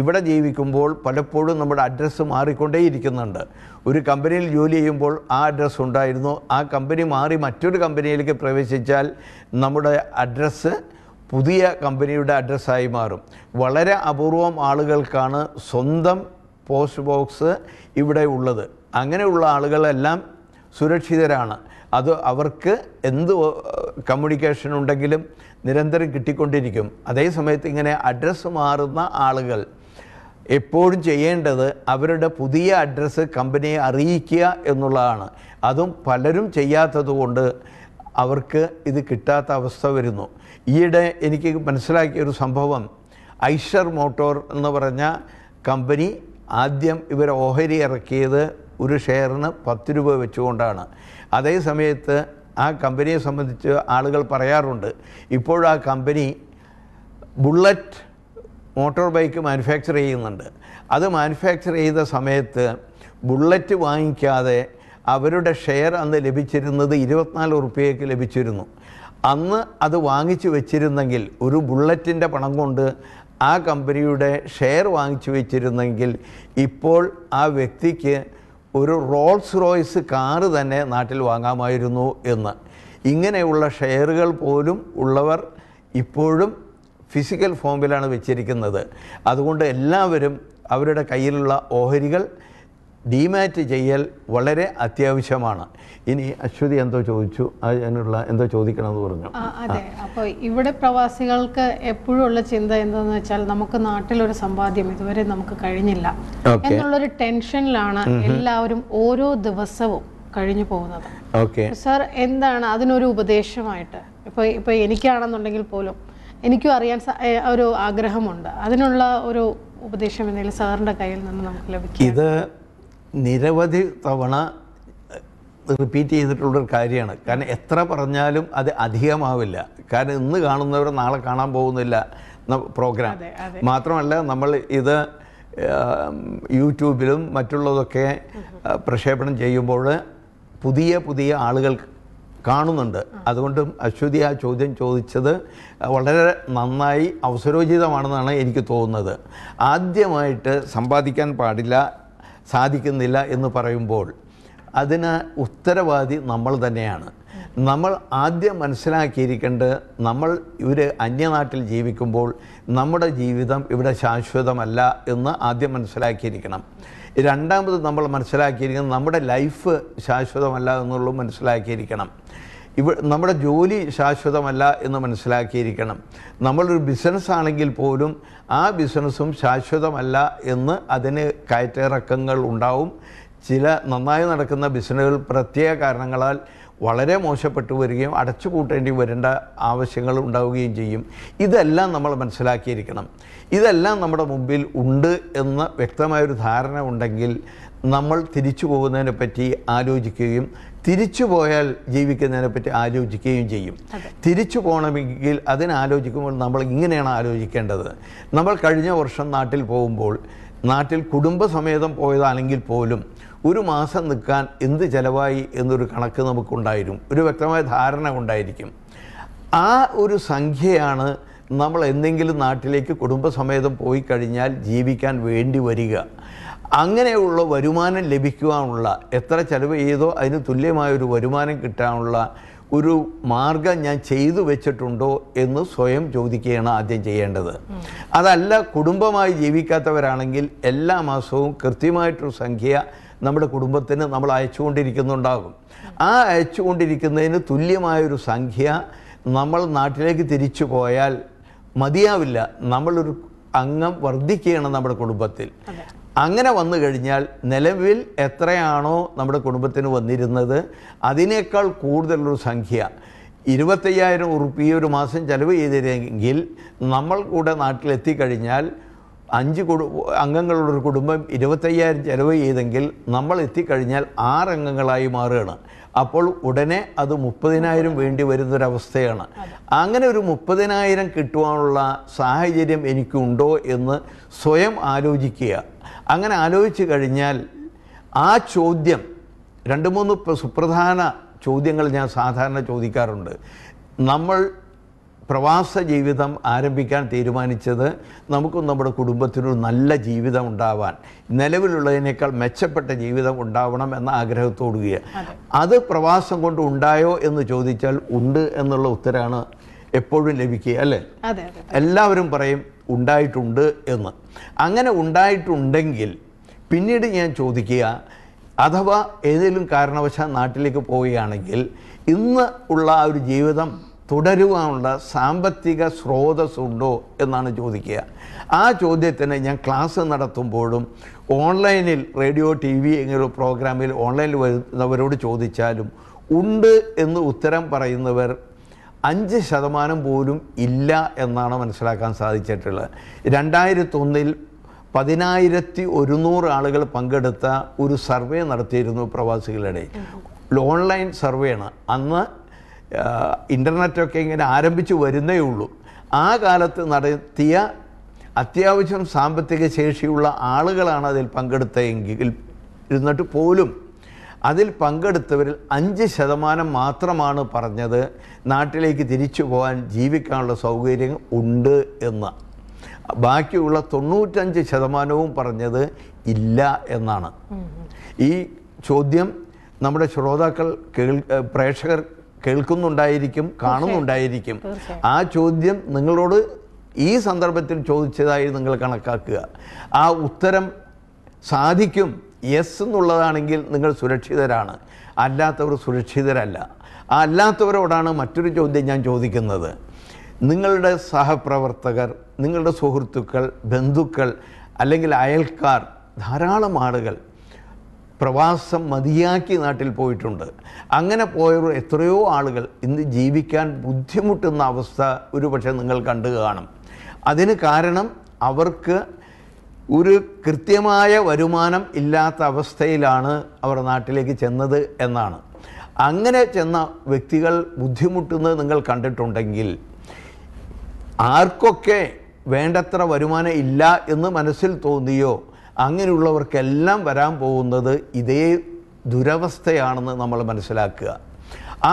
ഇവിടെ ജീവിക്കുമ്പോൾ പലപ്പോഴും നമ്മുടെ അഡ്രസ്സ് മാറിക്കൊണ്ടേയിരിക്കുന്നുണ്ട് ഒരു കമ്പനിയിൽ ജോലി ചെയ്യുമ്പോൾ ആ അഡ്രസ്സ് ഉണ്ടായിരുന്നു ആ കമ്പനി മാറി മറ്റൊരു കമ്പനിയിലേക്ക് പ്രവേശിച്ചാൽ നമ്മുടെ അഡ്രസ്സ് പുതിയ കമ്പനിയുടെ അഡ്രസ്സായി മാറും വളരെ അപൂർവം ആളുകൾക്കാണ് സ്വന്തം പോസ്റ്റ് ബോക്സ് ഇവിടെ ഉള്ളത് അങ്ങനെയുള്ള ആളുകളെല്ലാം സുരക്ഷിതരാണ് അത് അവർക്ക് എന്ത് കമ്മ്യൂണിക്കേഷൻ ഉണ്ടെങ്കിലും നിരന്തരം കിട്ടിക്കൊണ്ടിരിക്കും അതേസമയത്ത് ഇങ്ങനെ അഡ്രസ്സ് മാറുന്ന ആളുകൾ എപ്പോഴും ചെയ്യേണ്ടത് അവരുടെ പുതിയ അഡ്രസ്സ് കമ്പനിയെ അറിയിക്കുക എന്നുള്ളതാണ് അതും പലരും ചെയ്യാത്തതുകൊണ്ട് അവർക്ക് ഇത് കിട്ടാത്ത അവസ്ഥ വരുന്നു ഈയിടെ എനിക്ക് മനസ്സിലാക്കിയ ഒരു സംഭവം ഐഷർ മോട്ടോർ എന്ന് പറഞ്ഞ കമ്പനി ആദ്യം ഇവർ ഓഹരി ഇറക്കിയത് ഒരു ഷെയറിന് പത്ത് രൂപ വെച്ചുകൊണ്ടാണ് അതേ സമയത്ത് ആ കമ്പനിയെ സംബന്ധിച്ച് ആളുകൾ പറയാറുണ്ട് ഇപ്പോഴാ ആ company bullet motor bike manufacture ചെയ്യുന്നുണ്ട് അത് മാനുഫാക്ചർ ചെയ്ത സമയത്ത് ബുള്ളറ്റ് വാങ്ങിക്കാതെ അവരുടെ ഷെയർ അന്ന് ലഭിച്ചിരുന്നത് ഇരുപത്തിനാല് ഉറുപ്പ്യക്ക് ലഭിച്ചിരുന്നു അന്ന് അത് വാങ്ങിച്ചു വെച്ചിരുന്നെങ്കിൽ ഒരു ബുള്ളറ്റിൻ്റെ പണം കൊണ്ട് ആ കമ്പനിയുടെ ഷെയർ വാങ്ങിച്ചു വെച്ചിരുന്നെങ്കിൽ ഇപ്പോൾ ആ വ്യക്തിക്ക് ഒരു റോൾസ് റോയ്സ് കാറ് തന്നെ നാട്ടിൽ വാങ്ങാമായിരുന്നു എന്ന് ഇങ്ങനെയുള്ള ഷെയറുകൾ പോലും ഉള്ളവർ ഇപ്പോഴും ഫിസിക്കൽ ഫോമിലാണ് വെച്ചിരിക്കുന്നത് അതുകൊണ്ട് എല്ലാവരും അവരുടെ കയ്യിലുള്ള ഓഹരികൾ ഡിമാറ്റ് ചെയ്യൽ വളരെ അത്യാവശ്യമാണ് ഇനി അശ്വതി എന്തോ ചോദിച്ചു അതിനുള്ള എന്തോ ചോദിക്കണമെന്ന് പറഞ്ഞു അതെ അപ്പോൾ ഇവിടെ പ്രവാസികൾക്ക് എപ്പോഴും ഉള്ള ചിന്ത എന്താണെന്ന് വെച്ചാൽ നമുക്ക് നാട്ടിലൊരു സമ്പാദ്യം ഇതുവരെ നമുക്ക് കഴിഞ്ഞില്ല എന്നുള്ളൊരു ടെൻഷനിലാണ് എല്ലാവരും ഓരോ ദിവസവും കഴിഞ്ഞു പോകുന്നത് സർ എന്താണ് അതിനൊരു ഉപദേശമായിട്ട് ഇപ്പോൾ ഇപ്പോൾ എനിക്കാണെന്നുണ്ടെങ്കിൽ പോലും എനിക്കും അറിയാൻ ഒരു ആഗ്രഹമുണ്ട് അതിനുള്ള ഒരു ഉപദേശം എന്തെങ്കിലും സാറിൻ്റെ കയ്യിൽ നിന്ന് നമുക്ക് ലഭിക്കും ഇത് നിരവധി തവണ റിപ്പീറ്റ് ചെയ്തിട്ടുള്ളൊരു കാര്യമാണ് കാരണം എത്ര പറഞ്ഞാലും അത് അധികമാവില്ല കാരണം ഇന്ന് കാണുന്നവർ നാളെ കാണാൻ പോകുന്നില്ല പ്രോഗ്രാം മാത്രമല്ല നമ്മൾ ഇത് യൂട്യൂബിലും മറ്റുള്ളതൊക്കെ പ്രക്ഷേപണം ചെയ്യുമ്പോൾ പുതിയ പുതിയ ആളുകൾക്ക് കാണുന്നുണ്ട് അതുകൊണ്ടും അശ്വതി ആ ചോദ്യം ചോദിച്ചത് വളരെ നന്നായി അവസരോചിതമാണെന്നാണ് എനിക്ക് തോന്നുന്നത് ആദ്യമായിട്ട് സമ്പാദിക്കാൻ പാടില്ല സാധിക്കുന്നില്ല എന്ന് പറയുമ്പോൾ അതിന് ഉത്തരവാദി നമ്മൾ തന്നെയാണ് നമ്മൾ ആദ്യം മനസ്സിലാക്കിയിരിക്കേണ്ടത് നമ്മൾ ഇവർ അന്യനാട്ടിൽ ജീവിക്കുമ്പോൾ നമ്മുടെ ജീവിതം ഇവിടെ ശാശ്വതമല്ല എന്ന് ആദ്യം മനസ്സിലാക്കിയിരിക്കണം രണ്ടാമത് നമ്മൾ മനസ്സിലാക്കിയിരിക്കുന്നത് നമ്മുടെ ലൈഫ് ശാശ്വതമല്ല എന്നുള്ളത് മനസ്സിലാക്കിയിരിക്കണം ഇവ നമ്മുടെ ജോലി ശാശ്വതമല്ല എന്ന് മനസ്സിലാക്കിയിരിക്കണം നമ്മളൊരു ബിസിനസ് ആണെങ്കിൽ പോലും ആ ബിസിനസ്സും ശാശ്വതമല്ല എന്ന് അതിന് കയറ്റിറക്കങ്ങൾ ഉണ്ടാവും ചില നന്നായി നടക്കുന്ന ബിസിനസ്സുകൾ പ്രത്യേക കാരണങ്ങളാൽ വളരെ മോശപ്പെട്ടു വരികയും കൂട്ടേണ്ടി വരേണ്ട ആവശ്യങ്ങൾ ഉണ്ടാവുകയും ചെയ്യും ഇതെല്ലാം നമ്മൾ മനസ്സിലാക്കിയിരിക്കണം ഇതെല്ലാം നമ്മുടെ മുമ്പിൽ ഉണ്ട് എന്ന വ്യക്തമായൊരു ധാരണ ഉണ്ടെങ്കിൽ നമ്മൾ തിരിച്ചു പോകുന്നതിനെ പറ്റി ആലോചിക്കുകയും തിരിച്ചു പോയാൽ ജീവിക്കുന്നതിനെ പറ്റി ആലോചിക്കുകയും ചെയ്യും തിരിച്ചു പോകണമെങ്കിൽ അതിനാലോചിക്കുമ്പോൾ നമ്മൾ ഇങ്ങനെയാണ് ആലോചിക്കേണ്ടത് നമ്മൾ കഴിഞ്ഞ വർഷം നാട്ടിൽ പോകുമ്പോൾ നാട്ടിൽ കുടുംബസമേതം പോയതാണെങ്കിൽ പോലും ഒരു മാസം നിൽക്കാൻ എന്ത് ചിലവായി എന്നൊരു കണക്ക് നമുക്കുണ്ടായിരുന്നു ഒരു വ്യക്തമായ ധാരണ ഉണ്ടായിരിക്കും ആ ഒരു സംഖ്യയാണ് നമ്മൾ എന്തെങ്കിലും നാട്ടിലേക്ക് കുടുംബസമേതം പോയി കഴിഞ്ഞാൽ ജീവിക്കാൻ വേണ്ടി വരിക അങ്ങനെയുള്ള വരുമാനം ലഭിക്കുവാനുള്ള എത്ര ചിലവ് ചെയ്തോ അതിന് തുല്യമായ ഒരു വരുമാനം കിട്ടാനുള്ള ഒരു മാർഗം ഞാൻ ചെയ്തു വെച്ചിട്ടുണ്ടോ എന്ന് സ്വയം ചോദിക്കുകയാണ് ആദ്യം ചെയ്യേണ്ടത് അതല്ല കുടുംബമായി ജീവിക്കാത്തവരാണെങ്കിൽ എല്ലാ മാസവും കൃത്യമായിട്ടൊരു സംഖ്യ നമ്മുടെ കുടുംബത്തിന് നമ്മൾ അയച്ചുകൊണ്ടിരിക്കുന്നുണ്ടാകും ആ അയച്ചുകൊണ്ടിരിക്കുന്നതിന് തുല്യമായൊരു സംഖ്യ നമ്മൾ നാട്ടിലേക്ക് തിരിച്ചു പോയാൽ മതിയാവില്ല നമ്മളൊരു അംഗം വർദ്ധിക്കുകയാണ് നമ്മുടെ കുടുംബത്തിൽ അങ്ങനെ വന്നു കഴിഞ്ഞാൽ നിലവിൽ എത്രയാണോ നമ്മുടെ കുടുംബത്തിന് വന്നിരുന്നത് അതിനേക്കാൾ കൂടുതലൊരു സംഖ്യ ഇരുപത്തയ്യായിരം ഉറുപ്പിയ ഒരു മാസം ചെലവ് ചെയ്തിരുന്നെങ്കിൽ നമ്മൾ കൂടെ നാട്ടിലെത്തിക്കഴിഞ്ഞാൽ അഞ്ച് കുടു അംഗങ്ങളുള്ളൊരു കുടുംബം ഇരുപത്തയ്യായിരം ചിലവ് ചെയ്തെങ്കിൽ നമ്മൾ എത്തിക്കഴിഞ്ഞാൽ ആറ് അംഗങ്ങളായി മാറുകയാണ് അപ്പോൾ ഉടനെ അത് മുപ്പതിനായിരം വേണ്ടി വരുന്നൊരവസ്ഥയാണ് അങ്ങനെ ഒരു മുപ്പതിനായിരം കിട്ടുവാനുള്ള സാഹചര്യം എനിക്കുണ്ടോ എന്ന് സ്വയം ആലോചിക്കുക അങ്ങനെ ആലോചിച്ച് കഴിഞ്ഞാൽ ആ ചോദ്യം രണ്ട് മൂന്ന് സുപ്രധാന ചോദ്യങ്ങൾ ഞാൻ സാധാരണ ചോദിക്കാറുണ്ട് നമ്മൾ പ്രവാസ ജീവിതം ആരംഭിക്കാൻ തീരുമാനിച്ചത് നമുക്കും നമ്മുടെ കുടുംബത്തിനൊരു നല്ല ജീവിതം ഉണ്ടാവാൻ നിലവിലുള്ളതിനേക്കാൾ മെച്ചപ്പെട്ട ജീവിതം ഉണ്ടാവണം എന്ന ആഗ്രഹത്തോടുകയാണ് അത് പ്രവാസം കൊണ്ട് ഉണ്ടായോ എന്ന് ചോദിച്ചാൽ ഉണ്ട് എന്നുള്ള ഉത്തരമാണ് എപ്പോഴും ലഭിക്കുക അല്ലേ എല്ലാവരും പറയും ഉണ്ടായിട്ടുണ്ട് എന്ന് അങ്ങനെ ഉണ്ടായിട്ടുണ്ടെങ്കിൽ പിന്നീട് ഞാൻ ചോദിക്കുക അഥവാ ഏതെങ്കിലും കാരണവശാൽ നാട്ടിലേക്ക് പോവുകയാണെങ്കിൽ ഇന്ന് ഉള്ള ആ ഒരു ജീവിതം തുടരുവാനുള്ള സാമ്പത്തിക സ്രോതസ് ഉണ്ടോ എന്നാണ് ചോദിക്കുക ആ ചോദ്യത്തിന് ഞാൻ ക്ലാസ് നടത്തുമ്പോഴും ഓൺലൈനിൽ റേഡിയോ ടി വി എന്നൊരു പ്രോഗ്രാമിൽ ഓൺലൈനിൽ വരുന്നവരോട് ചോദിച്ചാലും ഉണ്ട് എന്ന് ഉത്തരം പറയുന്നവർ അഞ്ച് ശതമാനം പോലും ഇല്ല എന്നാണ് മനസ്സിലാക്കാൻ സാധിച്ചിട്ടുള്ളത് രണ്ടായിരത്തൊന്നിൽ പതിനായിരത്തി ഒരുന്നൂറ് ആളുകൾ പങ്കെടുത്ത ഒരു സർവേ നടത്തിയിരുന്നു പ്രവാസികളുടെ ഓൺലൈൻ സർവേയാണ് അന്ന് ഇൻ്റർനെറ്റൊക്കെ ഇങ്ങനെ ആരംഭിച്ചു വരുന്നേ ഉള്ളൂ ആ കാലത്ത് നടത്തിയ അത്യാവശ്യം സാമ്പത്തിക ശേഷിയുള്ള ആളുകളാണ് അതിൽ പങ്കെടുത്തതെങ്കിൽ ഇരുന്നിട്ട് പോലും അതിൽ പങ്കെടുത്തവരിൽ അഞ്ച് ശതമാനം മാത്രമാണ് പറഞ്ഞത് നാട്ടിലേക്ക് തിരിച്ചു പോകാൻ ജീവിക്കാനുള്ള സൗകര്യം ഉണ്ട് എന്ന് ബാക്കിയുള്ള തൊണ്ണൂറ്റഞ്ച് ശതമാനവും പറഞ്ഞത് ഇല്ല എന്നാണ് ഈ ചോദ്യം നമ്മുടെ ശ്രോതാക്കൾ കേൾ പ്രേക്ഷകർ കേൾക്കുന്നുണ്ടായിരിക്കും കാണുന്നുണ്ടായിരിക്കും ആ ചോദ്യം നിങ്ങളോട് ഈ സന്ദർഭത്തിൽ ചോദിച്ചതായി നിങ്ങൾ കണക്കാക്കുക ആ ഉത്തരം സാധിക്കും യെസ് എന്നുള്ളതാണെങ്കിൽ നിങ്ങൾ സുരക്ഷിതരാണ് അല്ലാത്തവർ സുരക്ഷിതരല്ല ആ അല്ലാത്തവരോടാണ് മറ്റൊരു ചോദ്യം ഞാൻ ചോദിക്കുന്നത് നിങ്ങളുടെ സഹപ്രവർത്തകർ നിങ്ങളുടെ സുഹൃത്തുക്കൾ ബന്ധുക്കൾ അല്ലെങ്കിൽ അയൽക്കാർ ധാരാളം ആളുകൾ പ്രവാസം മതിയാക്കി നാട്ടിൽ പോയിട്ടുണ്ട് അങ്ങനെ പോയ എത്രയോ ആളുകൾ ഇന്ന് ജീവിക്കാൻ ബുദ്ധിമുട്ടുന്ന അവസ്ഥ ഒരു പക്ഷേ നിങ്ങൾ കണ്ടു കാണും അതിന് കാരണം അവർക്ക് ഒരു കൃത്യമായ വരുമാനം ഇല്ലാത്ത അവസ്ഥയിലാണ് അവർ നാട്ടിലേക്ക് ചെന്നത് എന്നാണ് അങ്ങനെ ചെന്ന വ്യക്തികൾ ബുദ്ധിമുട്ടുന്നത് നിങ്ങൾ കണ്ടിട്ടുണ്ടെങ്കിൽ ആർക്കൊക്കെ വേണ്ടത്ര വരുമാനം ഇല്ല എന്ന് മനസ്സിൽ തോന്നിയോ അങ്ങനെയുള്ളവർക്കെല്ലാം വരാൻ പോകുന്നത് ഇതേ ദുരവസ്ഥയാണെന്ന് നമ്മൾ മനസ്സിലാക്കുക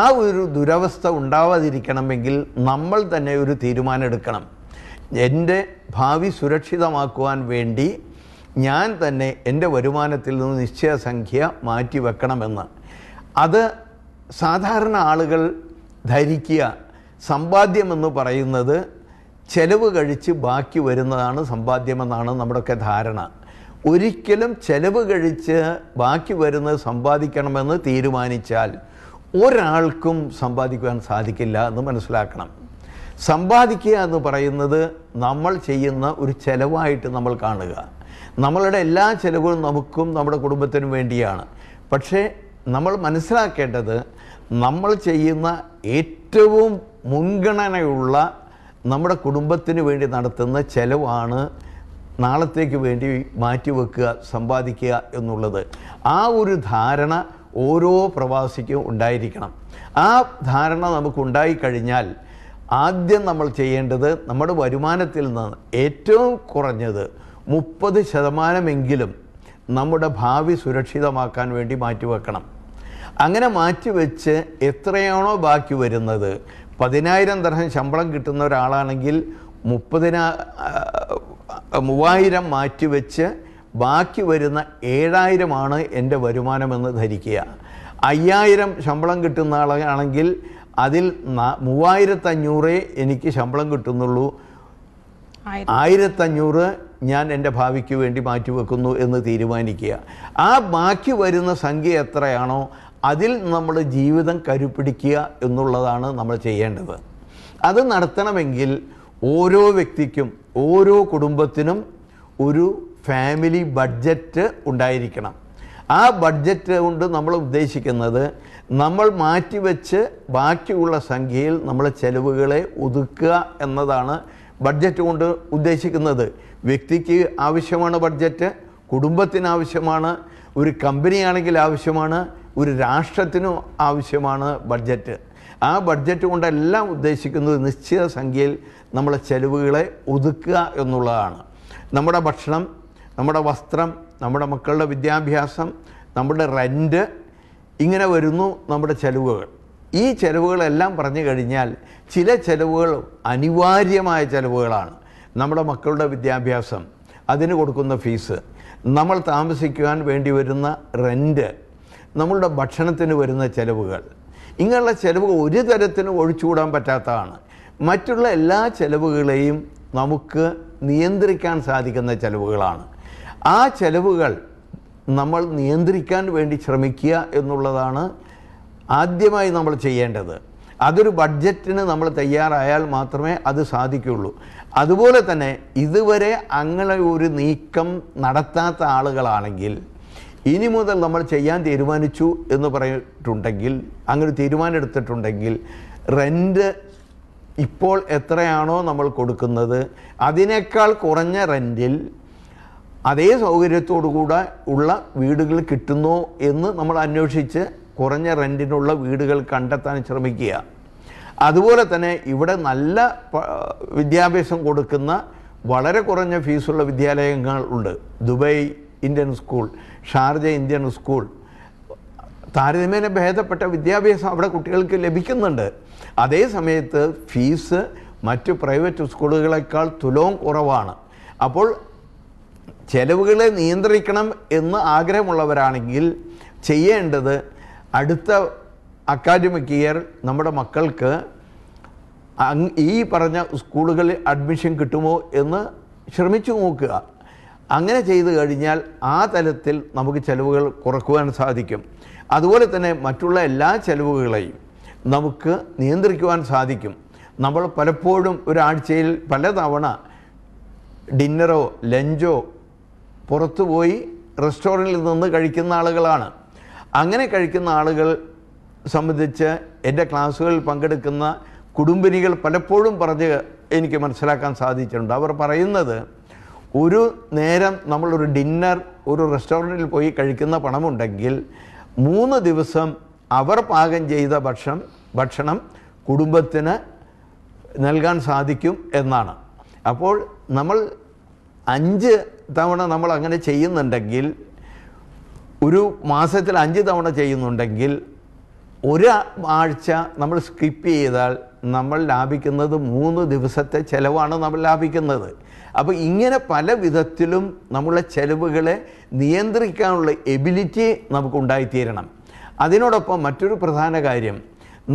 ആ ഒരു ദുരവസ്ഥ ഉണ്ടാവാതിരിക്കണമെങ്കിൽ നമ്മൾ തന്നെ ഒരു തീരുമാനം എടുക്കണം എൻ്റെ ഭാവി സുരക്ഷിതമാക്കുവാൻ വേണ്ടി ഞാൻ തന്നെ എൻ്റെ വരുമാനത്തിൽ നിന്ന് നിശ്ചയ സംഖ്യ മാറ്റിവെക്കണമെന്ന് അത് സാധാരണ ആളുകൾ ധരിക്കുക സമ്പാദ്യമെന്ന് പറയുന്നത് ചെലവ് കഴിച്ച് ബാക്കി വരുന്നതാണ് സമ്പാദ്യമെന്നാണ് നമ്മുടെയൊക്കെ ധാരണ ഒരിക്കലും ചെലവ് കഴിച്ച് ബാക്കി വരുന്നത് സമ്പാദിക്കണമെന്ന് തീരുമാനിച്ചാൽ ഒരാൾക്കും സമ്പാദിക്കുവാൻ സാധിക്കില്ല എന്ന് മനസ്സിലാക്കണം സമ്പാദിക്കുക എന്ന് പറയുന്നത് നമ്മൾ ചെയ്യുന്ന ഒരു ചെലവായിട്ട് നമ്മൾ കാണുക നമ്മളുടെ എല്ലാ ചെലവുകളും നമുക്കും നമ്മുടെ കുടുംബത്തിനും വേണ്ടിയാണ് പക്ഷേ നമ്മൾ മനസ്സിലാക്കേണ്ടത് നമ്മൾ ചെയ്യുന്ന ഏറ്റവും മുൻഗണനയുള്ള നമ്മുടെ കുടുംബത്തിന് വേണ്ടി നടത്തുന്ന ചെലവാണ് നാളത്തേക്ക് വേണ്ടി മാറ്റി വെക്കുക സമ്പാദിക്കുക എന്നുള്ളത് ആ ഒരു ധാരണ ഓരോ പ്രവാസിക്കും ഉണ്ടായിരിക്കണം ആ ധാരണ നമുക്കുണ്ടായിക്കഴിഞ്ഞാൽ കഴിഞ്ഞാൽ ആദ്യം നമ്മൾ ചെയ്യേണ്ടത് നമ്മുടെ വരുമാനത്തിൽ നിന്ന് ഏറ്റവും കുറഞ്ഞത് മുപ്പത് ശതമാനമെങ്കിലും നമ്മുടെ ഭാവി സുരക്ഷിതമാക്കാൻ വേണ്ടി മാറ്റിവെക്കണം അങ്ങനെ മാറ്റിവെച്ച് എത്രയാണോ ബാക്കി വരുന്നത് പതിനായിരം ദർഹം ശമ്പളം കിട്ടുന്ന ഒരാളാണെങ്കിൽ മുപ്പതിന മൂവായിരം മാറ്റിവെച്ച് ബാക്കി വരുന്ന ഏഴായിരമാണ് എൻ്റെ വരുമാനമെന്ന് ധരിക്കുക അയ്യായിരം ശമ്പളം കിട്ടുന്ന ആളാണെങ്കിൽ അതിൽ മൂവായിരത്തഞ്ഞൂറേ എനിക്ക് ശമ്പളം കിട്ടുന്നുള്ളൂ ആയിരത്തഞ്ഞൂറ് ഞാൻ എൻ്റെ ഭാവിക്ക് വേണ്ടി മാറ്റിവെക്കുന്നു എന്ന് തീരുമാനിക്കുക ആ ബാക്കി വരുന്ന സംഖ്യ എത്രയാണോ അതിൽ നമ്മൾ ജീവിതം കരുപിടിക്കുക എന്നുള്ളതാണ് നമ്മൾ ചെയ്യേണ്ടത് അത് നടത്തണമെങ്കിൽ ഓരോ വ്യക്തിക്കും ഓരോ കുടുംബത്തിനും ഒരു ഫാമിലി ബഡ്ജറ്റ് ഉണ്ടായിരിക്കണം ആ ബഡ്ജറ്റ് കൊണ്ട് നമ്മൾ ഉദ്ദേശിക്കുന്നത് നമ്മൾ മാറ്റിവെച്ച് ബാക്കിയുള്ള സംഖ്യയിൽ നമ്മൾ ചെലവുകളെ ഒതുക്കുക എന്നതാണ് ബഡ്ജറ്റ് കൊണ്ട് ഉദ്ദേശിക്കുന്നത് വ്യക്തിക്ക് ആവശ്യമാണ് ബഡ്ജറ്റ് കുടുംബത്തിന് ആവശ്യമാണ് ഒരു കമ്പനിയാണെങ്കിൽ ആവശ്യമാണ് ഒരു രാഷ്ട്രത്തിനും ആവശ്യമാണ് ബഡ്ജറ്റ് ആ ബഡ്ജറ്റ് കൊണ്ടെല്ലാം ഉദ്ദേശിക്കുന്നത് നിശ്ചിത സംഖ്യയിൽ നമ്മളെ ചെലവുകളെ ഒതുക്കുക എന്നുള്ളതാണ് നമ്മുടെ ഭക്ഷണം നമ്മുടെ വസ്ത്രം നമ്മുടെ മക്കളുടെ വിദ്യാഭ്യാസം നമ്മുടെ റെൻറ്റ് ഇങ്ങനെ വരുന്നു നമ്മുടെ ചെലവുകൾ ഈ ചെലവുകളെല്ലാം പറഞ്ഞു കഴിഞ്ഞാൽ ചില ചെലവുകൾ അനിവാര്യമായ ചെലവുകളാണ് നമ്മുടെ മക്കളുടെ വിദ്യാഭ്യാസം അതിന് കൊടുക്കുന്ന ഫീസ് നമ്മൾ താമസിക്കുവാൻ വേണ്ടി വരുന്ന റെൻറ്റ് നമ്മളുടെ ഭക്ഷണത്തിന് വരുന്ന ചെലവുകൾ ഇങ്ങനെയുള്ള ചെലവുകൾ ഒരു തരത്തിലും ഒഴിച്ചുകൂടാൻ പറ്റാത്തതാണ് മറ്റുള്ള എല്ലാ ചെലവുകളെയും നമുക്ക് നിയന്ത്രിക്കാൻ സാധിക്കുന്ന ചെലവുകളാണ് ആ ചെലവുകൾ നമ്മൾ നിയന്ത്രിക്കാൻ വേണ്ടി ശ്രമിക്കുക എന്നുള്ളതാണ് ആദ്യമായി നമ്മൾ ചെയ്യേണ്ടത് അതൊരു ബഡ്ജറ്റിന് നമ്മൾ തയ്യാറായാൽ മാത്രമേ അത് സാധിക്കുകയുള്ളൂ അതുപോലെ തന്നെ ഇതുവരെ അങ്ങനെ ഒരു നീക്കം നടത്താത്ത ആളുകളാണെങ്കിൽ ഇനി മുതൽ നമ്മൾ ചെയ്യാൻ തീരുമാനിച്ചു എന്ന് പറഞ്ഞിട്ടുണ്ടെങ്കിൽ അങ്ങനെ തീരുമാനമെടുത്തിട്ടുണ്ടെങ്കിൽ റെൻറ്റ് ഇപ്പോൾ എത്രയാണോ നമ്മൾ കൊടുക്കുന്നത് അതിനേക്കാൾ കുറഞ്ഞ റെൻറ്റിൽ അതേ സൗകര്യത്തോടുകൂടെ ഉള്ള വീടുകൾ കിട്ടുന്നോ എന്ന് നമ്മൾ അന്വേഷിച്ച് കുറഞ്ഞ റെൻറ്റിനുള്ള വീടുകൾ കണ്ടെത്താൻ ശ്രമിക്കുക അതുപോലെ തന്നെ ഇവിടെ നല്ല വിദ്യാഭ്യാസം കൊടുക്കുന്ന വളരെ കുറഞ്ഞ ഫീസുള്ള വിദ്യാലയങ്ങൾ ഉണ്ട് Dubai Indian school Sharjah Indian school താരതമ്യേന ഭേദപ്പെട്ട വിദ്യാഭ്യാസം അവിടെ കുട്ടികൾക്ക് ലഭിക്കുന്നുണ്ട് അതേ സമയത്ത് ഫീസ് മറ്റ് പ്രൈവറ്റ് സ്കൂളുകളെക്കാൾ തുലവും കുറവാണ് അപ്പോൾ ചെലവുകളെ നിയന്ത്രിക്കണം എന്ന് ആഗ്രഹമുള്ളവരാണെങ്കിൽ ചെയ്യേണ്ടത് അടുത്ത അക്കാദമിക് ഇയർ നമ്മുടെ മക്കൾക്ക് ഈ പറഞ്ഞ സ്കൂളുകളിൽ അഡ്മിഷൻ കിട്ടുമോ എന്ന് ശ്രമിച്ചു നോക്കുക അങ്ങനെ ചെയ്തു കഴിഞ്ഞാൽ ആ തലത്തിൽ നമുക്ക് ചിലവുകൾ കുറക്കുവാൻ സാധിക്കും അതുപോലെ തന്നെ മറ്റുള്ള എല്ലാ ചെലവുകളെയും നമുക്ക് നിയന്ത്രിക്കുവാൻ സാധിക്കും നമ്മൾ പലപ്പോഴും ഒരാഴ്ചയിൽ പലതവണ ഡിന്നറോ ലഞ്ചോ പുറത്തുപോയി റെസ്റ്റോറൻറ്റിൽ നിന്ന് കഴിക്കുന്ന ആളുകളാണ് അങ്ങനെ കഴിക്കുന്ന ആളുകൾ സംബന്ധിച്ച് എൻ്റെ ക്ലാസ്സുകളിൽ പങ്കെടുക്കുന്ന കുടുംബിനികൾ പലപ്പോഴും പറഞ്ഞ് എനിക്ക് മനസ്സിലാക്കാൻ സാധിച്ചിട്ടുണ്ട് അവർ പറയുന്നത് ഒരു നേരം നമ്മളൊരു ഡിന്നർ ഒരു റെസ്റ്റോറൻറ്റിൽ പോയി കഴിക്കുന്ന പണമുണ്ടെങ്കിൽ മൂന്ന് ദിവസം അവർ പാകം ചെയ്ത ഭക്ഷണം ഭക്ഷണം കുടുംബത്തിന് നൽകാൻ സാധിക്കും എന്നാണ് അപ്പോൾ നമ്മൾ അഞ്ച് തവണ നമ്മൾ അങ്ങനെ ചെയ്യുന്നുണ്ടെങ്കിൽ ഒരു മാസത്തിൽ അഞ്ച് തവണ ചെയ്യുന്നുണ്ടെങ്കിൽ ഒരു ആഴ്ച നമ്മൾ സ്കിപ്പ് ചെയ്താൽ നമ്മൾ ലാഭിക്കുന്നത് മൂന്ന് ദിവസത്തെ ചിലവാണ് നമ്മൾ ലാഭിക്കുന്നത് അപ്പോൾ ഇങ്ങനെ പല വിധത്തിലും നമ്മളെ ചെലവുകളെ നിയന്ത്രിക്കാനുള്ള എബിലിറ്റി നമുക്ക് ഉണ്ടായിത്തീരണം അതിനോടൊപ്പം മറ്റൊരു പ്രധാന കാര്യം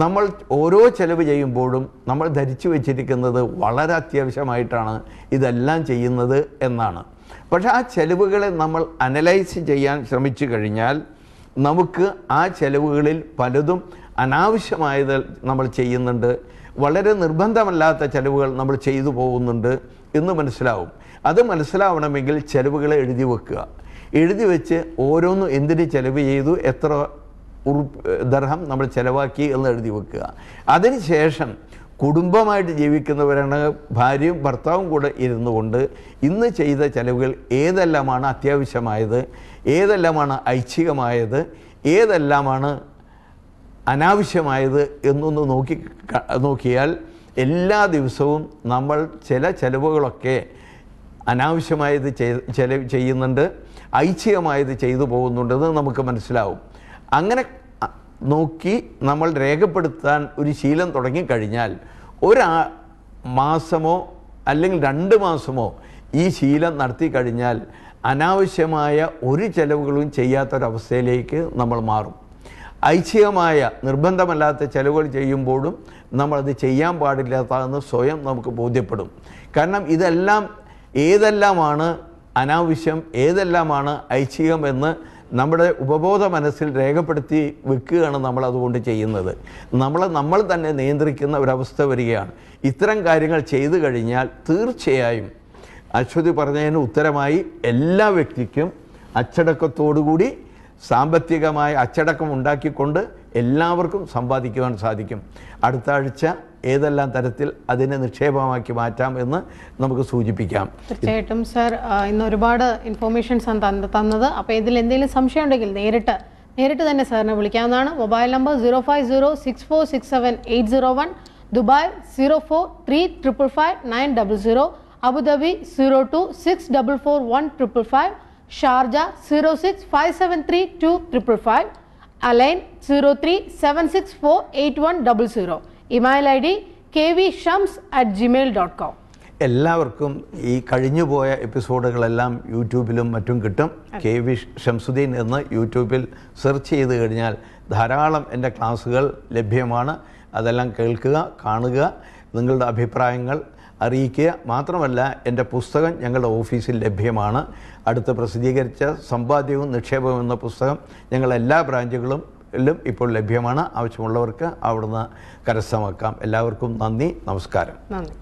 നമ്മൾ ഓരോ ചെലവ് ചെയ്യുമ്പോഴും നമ്മൾ ധരിച്ചു വെച്ചിരിക്കുന്നത് വളരെ അത്യാവശ്യമായിട്ടാണ് ഇതെല്ലാം ചെയ്യുന്നത് എന്നാണ് പക്ഷേ ആ ചെലവുകളെ നമ്മൾ അനലൈസ് ചെയ്യാൻ ശ്രമിച്ചു കഴിഞ്ഞാൽ നമുക്ക് ആ ചെലവുകളിൽ പലതും അനാവശ്യമായത് നമ്മൾ ചെയ്യുന്നുണ്ട് വളരെ നിർബന്ധമല്ലാത്ത ചെലവുകൾ നമ്മൾ ചെയ്തു പോകുന്നുണ്ട് എന്ന് മനസ്സിലാവും അത് മനസ്സിലാവണമെങ്കിൽ ചെലവുകളെ എഴുതി വെക്കുക എഴുതി വെച്ച് ഓരോന്നും എന്തിന് ചെലവ് ചെയ്തു എത്ര ദർഹം നമ്മൾ ചിലവാക്കി എന്ന് എഴുതി വെക്കുക അതിനുശേഷം കുടുംബമായിട്ട് ജീവിക്കുന്നവരാണ് ഭാര്യയും ഭർത്താവും കൂടെ ഇരുന്നു കൊണ്ട് ഇന്ന് ചെയ്ത ചെലവുകൾ ഏതെല്ലാമാണ് അത്യാവശ്യമായത് ഏതെല്ലാമാണ് ഐച്ഛികമായത് ഏതെല്ലാമാണ് അനാവശ്യമായത് എന്നൊന്ന് നോക്കി നോക്കിയാൽ എല്ലാ ദിവസവും നമ്മൾ ചില ചിലവുകളൊക്കെ അനാവശ്യമായത് ചെയ് ചെയ്യുന്നുണ്ട് ഐച്ഛികമായത് ചെയ്തു പോകുന്നുണ്ടെന്ന് നമുക്ക് മനസ്സിലാവും അങ്ങനെ നോക്കി നമ്മൾ രേഖപ്പെടുത്താൻ ഒരു ശീലം തുടങ്ങിക്കഴിഞ്ഞാൽ ഒരാ മാസമോ അല്ലെങ്കിൽ രണ്ട് മാസമോ ഈ ശീലം നടത്തി കഴിഞ്ഞാൽ അനാവശ്യമായ ഒരു ചെലവുകളും ചെയ്യാത്തൊരവസ്ഥയിലേക്ക് നമ്മൾ മാറും ഐച്ഛികമായ നിർബന്ധമല്ലാത്ത ചിലവുകൾ ചെയ്യുമ്പോഴും നമ്മളത് ചെയ്യാൻ പാടില്ലാത്തതെന്ന് സ്വയം നമുക്ക് ബോധ്യപ്പെടും കാരണം ഇതെല്ലാം ഏതെല്ലാമാണ് അനാവശ്യം ഏതെല്ലാമാണ് ഐച്ഛികമെന്ന് നമ്മുടെ ഉപബോധ മനസ്സിൽ രേഖപ്പെടുത്തി വെക്കുകയാണ് നമ്മൾ അതുകൊണ്ട് ചെയ്യുന്നത് നമ്മൾ നമ്മൾ തന്നെ നിയന്ത്രിക്കുന്ന ഒരവസ്ഥ വരികയാണ് ഇത്തരം കാര്യങ്ങൾ ചെയ്തു കഴിഞ്ഞാൽ തീർച്ചയായും അശ്വതി പറഞ്ഞതിന് ഉത്തരമായി എല്ലാ വ്യക്തിക്കും അച്ചടക്കത്തോടുകൂടി സാമ്പത്തികമായ അച്ചടക്കം ഉണ്ടാക്കിക്കൊണ്ട് എല്ലാവർക്കും സമ്പാദിക്കുവാൻ സാധിക്കും അടുത്ത ആഴ്ച ഏതെല്ലാം തരത്തിൽ അതിനെ നിക്ഷേപമാക്കി മാറ്റാം എന്ന് നമുക്ക് സൂചിപ്പിക്കാം തീർച്ചയായിട്ടും സർ ഇന്ന് ഒരുപാട് ഇൻഫോർമേഷൻസ് തന്നത് അപ്പോൾ ഇതിൽ എന്തെങ്കിലും സംശയം ഉണ്ടെങ്കിൽ നേരിട്ട് നേരിട്ട് തന്നെ സാറിനെ വിളിക്കാവുന്നതാണ് mobile number zero five zero six four six seven eight zero one Dubai zero four three triple five nine double zero Abu Dhabi zero two six double four one triple five Sharjah zero six five seven three two triple five Al Ain zero three seven six four eight one double zero email I D K V Shams at Gmail dot com എല്ലാവർക്കും ഈ കഴിഞ്ഞു പോയ എപ്പിസോഡുകളെല്ലാം യൂട്യൂബിലും മറ്റും കിട്ടും K V Shamsuddin എന്ന് യൂട്യൂബിൽ search ചെയ്ത് കഴിഞ്ഞാൽ ധാരാളം എൻ്റെ ക്ലാസ്സുകൾ ലഭ്യമാണ് അതെല്ലാം കേൾക്കുക കാണുക നിങ്ങളുടെ അഭിപ്രായങ്ങൾ അറിയിക്കുക മാത്രമല്ല എൻ്റെ പുസ്തകം ഞങ്ങളുടെ ഓഫീസിൽ ലഭ്യമാണ് അടുത്ത് പ്രസിദ്ധീകരിച്ച സമ്പാദ്യവും നിക്ഷേപവും എന്ന പുസ്തകം ഞങ്ങളുടെ എല്ലാ ബ്രാഞ്ചുകളും എല്ലാം ഇപ്പോൾ ലഭ്യമാണ് ആവശ്യമുള്ളവർക്ക് അവിടുന്ന് കരസ്ഥമാക്കാം എല്ലാവർക്കും നന്ദി നമസ്കാരം നന്ദി